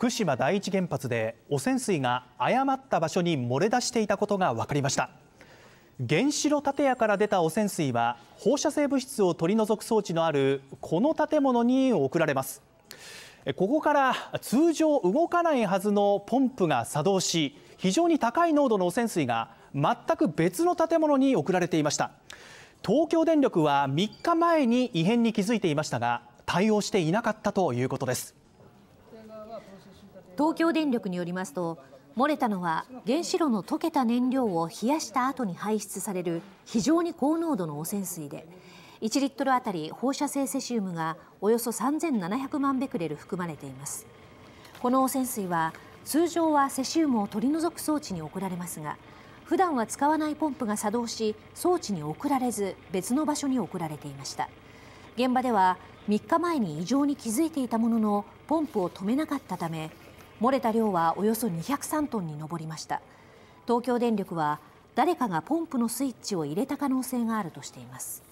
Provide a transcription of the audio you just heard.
福島第一原発で汚染水が誤った場所に漏れ出していたことが分かりました原子炉建屋から出た汚染水は放射性物質を取り除く装置のあるこの建物に送られますここから通常動かないはずのポンプが作動し非常に高い濃度の汚染水が全く別の建物に送られていました東京電力は3日前に異変に気づいていましたが対応していなかったということです東京電力によりますと漏れたのは原子炉の溶けた燃料を冷やした後に排出される非常に高濃度の汚染水で1リットルあたり放射性セシウムがおよそ3700万ベクレル含まれていますこの汚染水は通常はセシウムを取り除く装置に送られますが普段は使わないポンプが作動し装置に送られず別の場所に送られていました現場では3日前に異常に気づいていたもののポンプを止めなかったため漏れた量はおよそ203トンに上りました東京電力は誰かがポンプのスイッチを入れた可能性があるとしています